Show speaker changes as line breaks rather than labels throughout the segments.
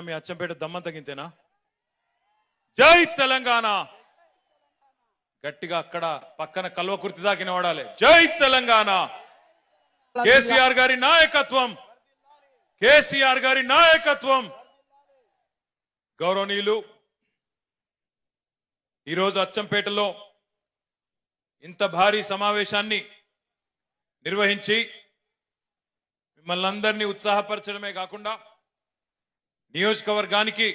తెలంగాణ మీ అచ్చంపేట దమ్మంతగింతేనా జై తెలంగాణ గట్టిగా అక్కడ పక్కన కల్వ కుర్తి దాకిన వాడాలి జై తెలంగాణ కేసీఆర్ గారి నాయకత్వం కేసీఆర్ గారి నాయకత్వం గౌరవనీయులు ఈరోజు అచ్చంపేటలో ఇంత భారీ సమావేశాన్ని నిర్వహించి మిమ్మల్ని అందరినీ ఉత్సాహపరచడమే కాకుండా నియోజకవర్గానికి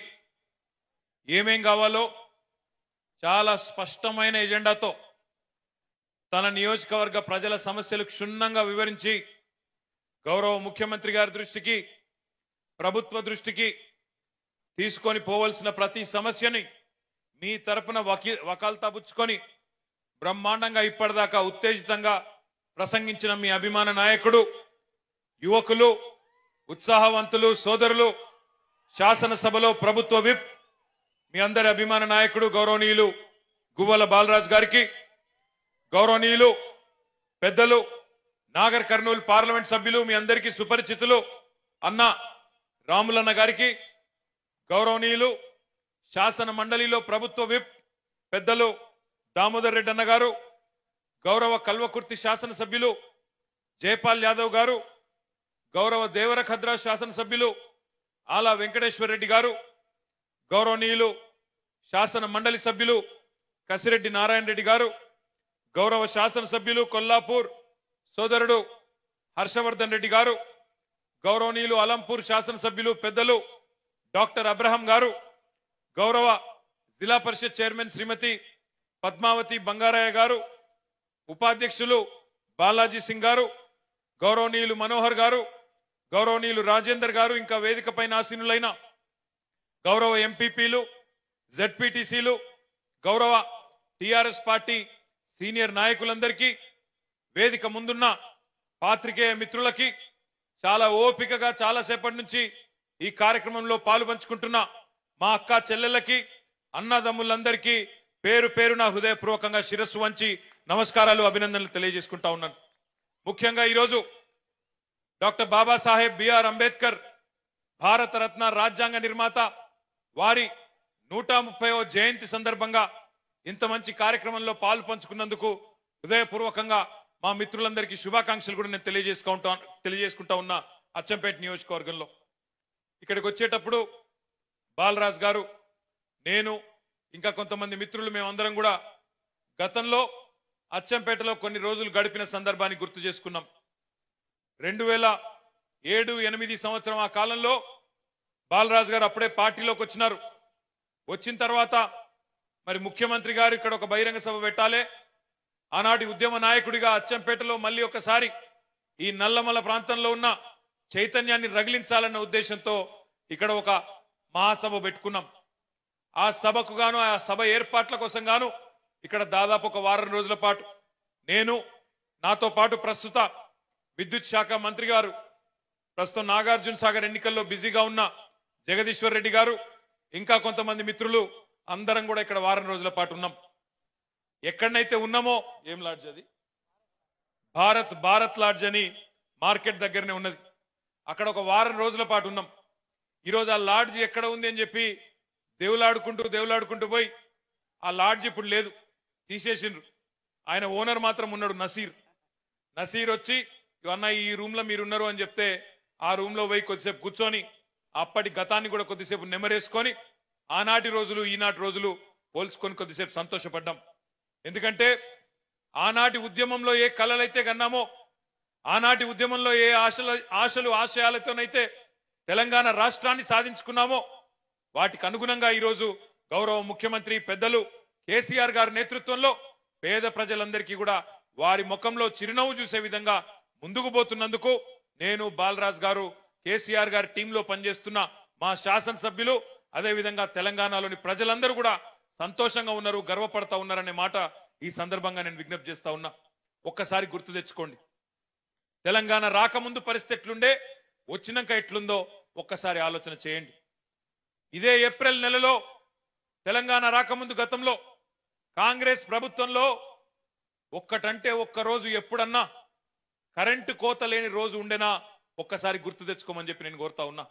ఏమేం కావాలో చాలా స్పష్టమైన ఎజెండాతో తన నియోజకవర్గ ప్రజల సమస్యలు క్షుణ్ణంగా వివరించి గౌరవ ముఖ్యమంత్రి గారి దృష్టికి ప్రభుత్వ దృష్టికి తీసుకొని పోవలసిన ప్రతి సమస్యని మీ తరపున వకీ వకాల్తాపుచ్చుకొని బ్రహ్మాండంగా ఇప్పటిదాకా ఉత్తేజితంగా ప్రసంగించిన మీ అభిమాన నాయకుడు యువకులు ఉత్సాహవంతులు సోదరులు శాసనసభలో ప్రభుత్వ విప్ మీ అందరి అభిమాన నాయకుడు గౌరవనీయులు గువ్వల బాలరాజు గారికి గౌరవనీయులు పెద్దలు నాగర్ కర్నూలు పార్లమెంట్ సభ్యులు మీ అందరికీ సుపరిచితులు అన్న రాములన్న గారికి గౌరవనీయులు శాసన మండలిలో ప్రభుత్వ విప్ పెద్దలు దామోదర్ రెడ్డి అన్న గారు గౌరవ కల్వకుర్తి శాసనసభ్యులు జయపాల్ యాదవ్ గారు గౌరవ దేవరఖద్రా శాసనసభ్యులు ఆలా వెంకటేశ్వర రెడ్డి గారు గౌరవనీయులు శాసన మండలి సభ్యులు కసిరెడ్డి నారాయణ రెడ్డి గారు గౌరవ శాసనసభ్యులు కొల్లాపూర్ సోదరుడు హర్షవర్ధన్ రెడ్డి గారు గౌరవనీయులు అలంపూర్ శాసనసభ్యులు పెద్దలు డాక్టర్ అబ్రహం గారు గౌరవ జిల్లా పరిషత్ చైర్మన్ శ్రీమతి పద్మావతి బంగారయ్య గారు ఉపాధ్యక్షులు బాలాజీ సింగ్ గారు గౌరవనీయులు మనోహర్ గారు గౌరవనీయులు రాజేందర్ గారు ఇంకా వేదిక పైన ఆసీనులైన గౌరవ ఎంపీపీలు జెడ్పీటీసీలు గౌరవ టిఆర్ఎస్ పార్టీ సీనియర్ నాయకులందరికీ వేదిక ముందున్న పాత్రికేయ మిత్రులకి చాలా ఓపికగా చాలాసేపటి నుంచి ఈ కార్యక్రమంలో పాలు పంచుకుంటున్న మా అక్క చెల్లెళ్ళకి అన్నదమ్ములందరికీ పేరు పేరున హృదయపూర్వకంగా శిరస్సు వంచి నమస్కారాలు అభినందనలు తెలియజేసుకుంటా ఉన్నాను ముఖ్యంగా ఈరోజు డాక్టర్ బాబాసాహెబ్ బిఆర్ అంబేద్కర్ భారతరత్న రాజ్యాంగ నిర్మాత వారి నూట ముప్పైవ జయంతి సందర్భంగా ఇంత మంచి కార్యక్రమంలో పాలు పంచుకున్నందుకు హృదయపూర్వకంగా మా మిత్రులందరికీ శుభాకాంక్షలు కూడా నేను తెలియజేసుకుంటా తెలియజేసుకుంటా ఉన్నా అచ్చంపేట నియోజకవర్గంలో ఇక్కడికి వచ్చేటప్పుడు బాలరాజ్ గారు నేను ఇంకా కొంతమంది మిత్రులు మేమందరం కూడా గతంలో అచ్చంపేటలో కొన్ని రోజులు గడిపిన సందర్భాన్ని గుర్తు చేసుకున్నాం రెండు వేల ఏడు ఎనిమిది సంవత్సరం ఆ కాలంలో బాలరాజు గారు అప్పుడే పార్టీలోకి వచ్చినారు వచ్చిన తర్వాత మరి ముఖ్యమంత్రి గారు ఇక్కడ ఒక బహిరంగ సభ పెట్టాలి ఆనాటి ఉద్యమ నాయకుడిగా అచ్చంపేటలో మళ్ళీ ఒకసారి ఈ నల్లమల ప్రాంతంలో ఉన్న చైతన్యాన్ని రగిలించాలన్న ఉద్దేశంతో ఇక్కడ ఒక మహాసభ పెట్టుకున్నాం ఆ సభకు గాను ఆ సభ ఏర్పాట్ల కోసం గాను ఇక్కడ దాదాపు ఒక వారం రోజుల పాటు నేను నాతో పాటు ప్రస్తుత విద్యుత్ శాఖ మంత్రి గారు ప్రస్తుతం నాగార్జున సాగర్ ఎన్నికల్లో బిజీగా ఉన్న జగదీశ్వర్ రెడ్డి గారు ఇంకా కొంతమంది మిత్రులు అందరం కూడా ఇక్కడ వారం రోజుల పాటు ఉన్నాం ఎక్కడనైతే ఉన్నామో ఏం లాడ్జ్ అది భారత్ భారత్ లాడ్జ్ అని మార్కెట్ దగ్గరనే ఉన్నది అక్కడ ఒక వారం రోజుల పాటు ఉన్నాం ఈరోజు ఆ లాడ్జ్ ఎక్కడ ఉంది అని చెప్పి దేవులాడుకుంటూ దేవులాడుకుంటూ పోయి ఆ లాడ్జ్ ఇప్పుడు లేదు తీసేసిండ్రు ఆయన ఓనర్ మాత్రం ఉన్నాడు నసీర్ నసీర్ వచ్చి అన్న ఈ రూమ్లో ఉన్నారు అని చెప్తే ఆ రూమ్లో పోయి కొద్దిసేపు కూర్చొని అప్పటి గతాన్ని కూడా కొద్దిసేపు నెమరేసుకొని ఆనాటి రోజులు ఈనాటి రోజులు పోల్చుకొని కొద్దిసేపు సంతోషపడ్డాం ఎందుకంటే ఆనాటి ఉద్యమంలో ఏ కళలైతే కన్నామో ఆనాటి ఉద్యమంలో ఏ ఆశల ఆశలు ఆశయాలతోనైతే తెలంగాణ రాష్ట్రాన్ని సాధించుకున్నామో వాటికి అనుగుణంగా ఈరోజు గౌరవ ముఖ్యమంత్రి పెద్దలు కేసీఆర్ గారి నేతృత్వంలో పేద ప్రజలందరికీ కూడా వారి ముఖంలో చిరునవ్వు చూసే విధంగా ముందుకు పోతున్నందుకు నేను బాలరాజ్ గారు కేసీఆర్ గారి టీంలో పనిచేస్తున్న మా శాసనసభ్యులు అదేవిధంగా తెలంగాణలోని ప్రజలందరూ కూడా సంతోషంగా ఉన్నారు గర్వపడతా ఉన్నారనే మాట ఈ సందర్భంగా నేను విజ్ఞప్తి చేస్తా ఉన్నా ఒక్కసారి గుర్తు తెచ్చుకోండి తెలంగాణ రాకముందు పరిస్థితి ఎట్లుండే వచ్చినాక ఎట్లుందో ఒక్కసారి ఆలోచన చేయండి ఇదే ఏప్రిల్ నెలలో తెలంగాణ రాకముందు గతంలో కాంగ్రెస్ ప్రభుత్వంలో ఒక్కటంటే ఒక్క రోజు ఎప్పుడన్నా కరెంటు కోత లేని రోజు ఉండేనా ఒక్కసారి గుర్తు తెచ్చుకోమని చెప్పి నేను కోరుతా ఉన్నా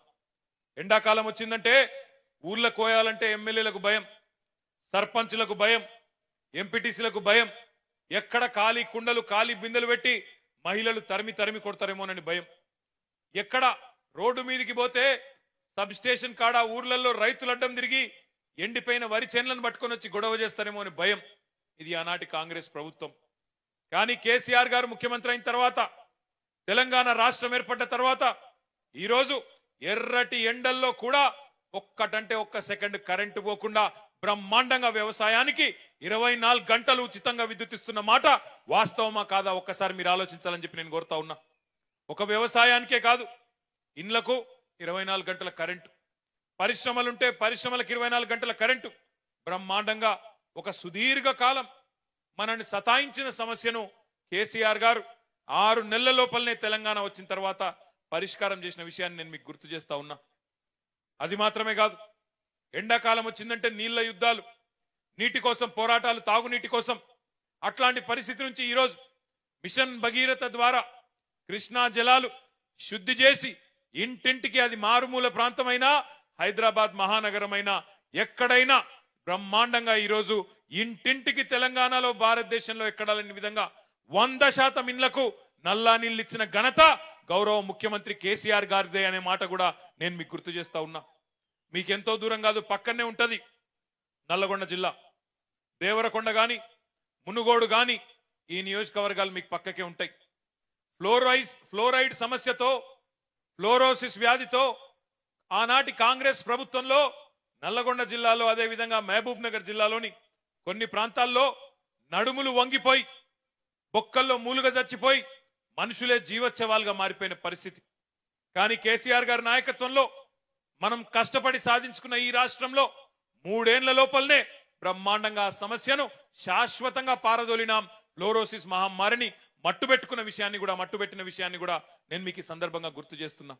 ఎండాకాలం వచ్చిందంటే ఊర్ల కోయాలంటే ఎమ్మెల్యేలకు భయం సర్పంచ్లకు భయం ఎంపీటీసీలకు భయం ఎక్కడ ఖాళీ కుండలు ఖాళీ బిందెలు పెట్టి మహిళలు తరిమి తరిమి కొడతారేమోనని భయం ఎక్కడ రోడ్డు మీదికి పోతే సబ్ స్టేషన్ కాడ ఊర్లలో రైతులు అడ్డం తిరిగి ఎండిపోయిన వరి చేనులను పట్టుకొని వచ్చి గొడవ చేస్తారేమో అని భయం ఇది ఆనాటి కాంగ్రెస్ ప్రభుత్వం కానీ కేసీఆర్ గారు ముఖ్యమంత్రి అయిన తర్వాత తెలంగాణ రాష్ట్రం ఏర్పడ్డ తర్వాత ఈరోజు ఎర్రటి ఎండల్లో కూడా ఒక్కటంటే ఒక్క సెకండ్ కరెంటు పోకుండా బ్రహ్మాండంగా వ్యవసాయానికి ఇరవై నాలుగు గంటలు ఉచితంగా విద్యుత్ ఇస్తున్న మాట వాస్తవమా కాదా ఒక్కసారి మీరు ఆలోచించాలని చెప్పి నేను కోరుతా ఉన్నా ఒక వ్యవసాయానికే కాదు ఇండ్లకు ఇరవై గంటల కరెంటు పరిశ్రమలుంటే పరిశ్రమలకు ఇరవై గంటల కరెంటు బ్రహ్మాండంగా ఒక సుదీర్ఘ కాలం మనల్ని సతాయించిన సమస్యను కేసీఆర్ గారు ఆరు నెలల లోపలనే తెలంగాణ వచ్చిన తర్వాత పరిష్కారం చేసిన విషయాన్ని నేను మీకు గుర్తు చేస్తా ఉన్నా అది మాత్రమే కాదు ఎండాకాలం వచ్చిందంటే నీళ్ల యుద్ధాలు నీటి కోసం పోరాటాలు తాగునీటి కోసం అట్లాంటి పరిస్థితి నుంచి ఈరోజు మిషన్ భగీరథ ద్వారా కృష్ణా జలాలు శుద్ధి చేసి ఇంటింటికి అది మారుమూల ప్రాంతమైనా హైదరాబాద్ మహానగరమైనా ఎక్కడైనా బ్రహ్మాండంగా ఈరోజు ఇంటింటికి తెలంగాణలో భారతదేశంలో ఎక్కడ లేని విధంగా వంద శాతం ఇండ్లకు నల్లా నీళ్ళు ఇచ్చిన ఘనత గౌరవ ముఖ్యమంత్రి కేసీఆర్ గారిదే అనే మాట కూడా నేను మీకు గుర్తు చేస్తా ఉన్నా మీకెంతో దూరం కాదు పక్కనే ఉంటుంది నల్లగొండ జిల్లా దేవరకొండ కానీ మునుగోడు కానీ ఈ నియోజకవర్గాలు మీకు పక్కకే ఉంటాయి ఫ్లోరైస్ ఫ్లోరైడ్ సమస్యతో ఫ్లోరోసిస్ వ్యాధితో ఆనాటి కాంగ్రెస్ ప్రభుత్వంలో నల్లగొండ జిల్లాలో అదేవిధంగా మహబూబ్ నగర్ జిల్లాలోని కొన్ని ప్రాంతాల్లో నడుములు వంగిపోయి బొక్కల్లో మూలుగా చచ్చిపోయి మనుషులే జీవోత్సవాలుగా మారిపోయిన పరిస్థితి కానీ కేసీఆర్ గారి నాయకత్వంలో మనం కష్టపడి సాధించుకున్న ఈ రాష్ట్రంలో మూడేండ్ల లోపలనే బ్రహ్మాండంగా సమస్యను శాశ్వతంగా పారదోలినాం ఫ్లోరోసిస్ మహమ్మారిని మట్టుబెట్టుకున్న విషయాన్ని కూడా మట్టుబెట్టిన విషయాన్ని కూడా నేను మీకు ఈ సందర్భంగా గుర్తు చేస్తున్నా